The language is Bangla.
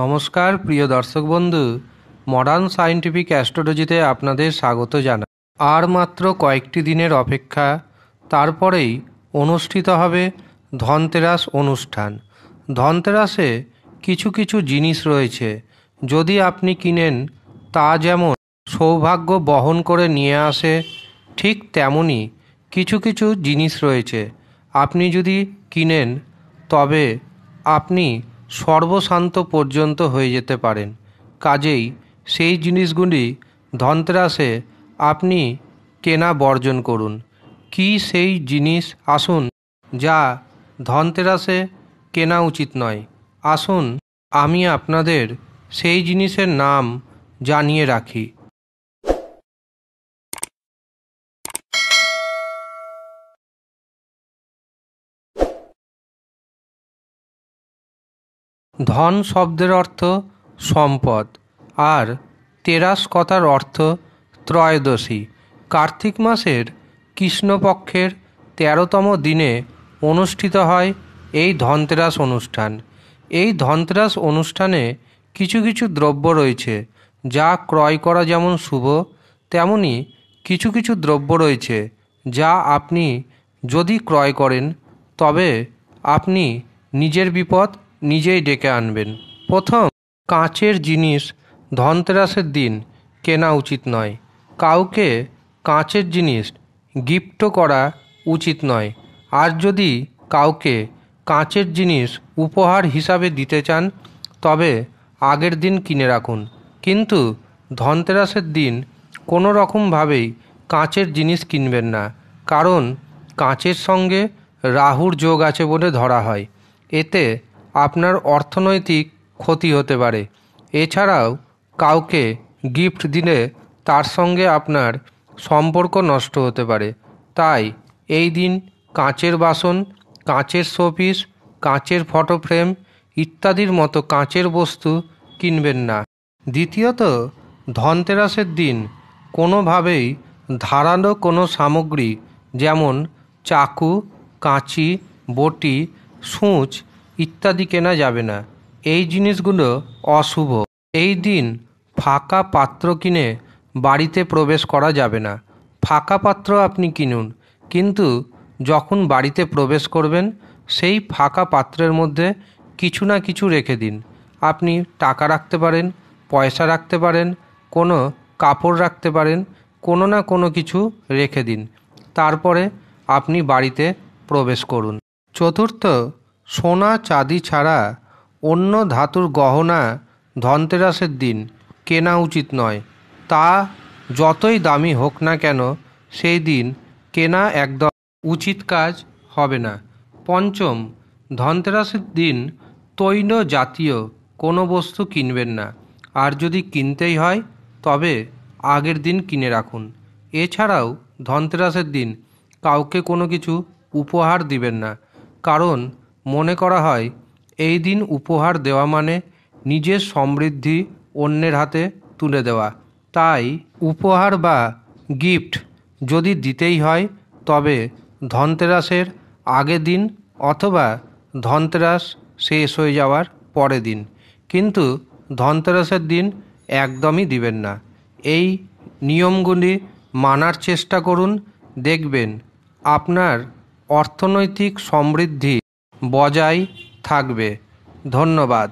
নমস্কার প্রিয় দর্শক বন্ধু মডার্ন সায়েন্টিফিক অ্যাস্ট্রোলজিতে আপনাদের স্বাগত জানাই আর মাত্র কয়েকটি দিনের অপেক্ষা তারপরেই অনুষ্ঠিত হবে ধনতেরাস অনুষ্ঠান ধনতেরাসে কিছু কিছু জিনিস রয়েছে যদি আপনি কিনেন তা যেমন সৌভাগ্য বহন করে নিয়ে আসে ঠিক তেমনই কিছু কিছু জিনিস রয়েছে আপনি যদি কিনেন তবে আপনি সর্বশান্ত পর্যন্ত হয়ে যেতে পারেন কাজেই সেই জিনিসগুলি ধনতেরাসে আপনি কেনা বর্জন করুন কি সেই জিনিস আসুন যা ধনতেরাসে কেনা উচিত নয় আসুন আমি আপনাদের সেই জিনিসের নাম জানিয়ে রাখি ধন শব্দের অর্থ সম্পদ আর তেরাস কথার অর্থ ত্রয়োদশী কার্তিক মাসের কৃষ্ণপক্ষের তেরোতম দিনে অনুষ্ঠিত হয় এই ধনতেরাস অনুষ্ঠান এই ধনতেরাস অনুষ্ঠানে কিছু কিছু দ্রব্য রয়েছে যা ক্রয় করা যেমন শুভ তেমনি কিছু কিছু দ্রব্য রয়েছে যা আপনি যদি ক্রয় করেন তবে আপনি নিজের বিপদ নিজেই ডেকে আনবেন প্রথম কাঁচের জিনিস ধনতেরাসের দিন কেনা উচিত নয় কাউকে কাঁচের জিনিস গিফটও করা উচিত নয় আর যদি কাউকে কাঁচের জিনিস উপহার হিসাবে দিতে চান তবে আগের দিন কিনে রাখুন কিন্তু ধনতেরাসের দিন কোনো রকমভাবেই কাঁচের জিনিস কিনবেন না কারণ কাঁচের সঙ্গে রাহুর যোগ আছে বলে ধরা হয় এতে আপনার অর্থনৈতিক ক্ষতি হতে পারে এছাড়াও কাউকে গিফট দিলে তার সঙ্গে আপনার সম্পর্ক নষ্ট হতে পারে তাই এই দিন কাঁচের বাসন কাঁচের শোপিস কাঁচের ফটো ফ্রেম ইত্যাদির মতো কাঁচের বস্তু কিনবেন না দ্বিতীয়ত ধনতেরাসের দিন কোনোভাবেই ধারালো কোনো সামগ্রী যেমন চাকু কাঁচি বটি সূচ ইত্যাদি কেনা যাবে না এই জিনিসগুলো অশুভ এই দিন ফাঁকা পাত্র কিনে বাড়িতে প্রবেশ করা যাবে না ফাঁকা পাত্র আপনি কিনুন কিন্তু যখন বাড়িতে প্রবেশ করবেন সেই ফাঁকা পাত্রের মধ্যে কিছু না কিছু রেখে দিন আপনি টাকা রাখতে পারেন পয়সা রাখতে পারেন কোনো কাপড় রাখতে পারেন কোনো না কোনো কিছু রেখে দিন তারপরে আপনি বাড়িতে প্রবেশ করুন চতুর্থ সোনা চাঁদি ছাড়া অন্য ধাতুর গহনা ধনতেরাসের দিন কেনা উচিত নয় তা যতই দামি হোক না কেন সেই দিন কেনা একদম উচিত কাজ হবে না পঞ্চম ধনতেরাসের দিন তৈন জাতীয় কোনো বস্তু কিনবেন না আর যদি কিনতেই হয় তবে আগের দিন কিনে রাখুন এছাড়াও ধনতেরাসের দিন কাউকে কোনো কিছু উপহার দিবেন না কারণ মনে করা হয় এই দিন উপহার দেওয়া মানে নিজের সমৃদ্ধি অন্যের হাতে তুলে দেওয়া তাই উপহার বা গিফট যদি দিতেই হয় তবে ধনতেরাসের আগের দিন অথবা ধনতেরাস শেষ হয়ে যাওয়ার পরে দিন কিন্তু ধনতেরাসের দিন একদমই দিবেন না এই নিয়মগুলি মানার চেষ্টা করুন দেখবেন আপনার অর্থনৈতিক সমৃদ্ধি বজায় থাকবে ধন্যবাদ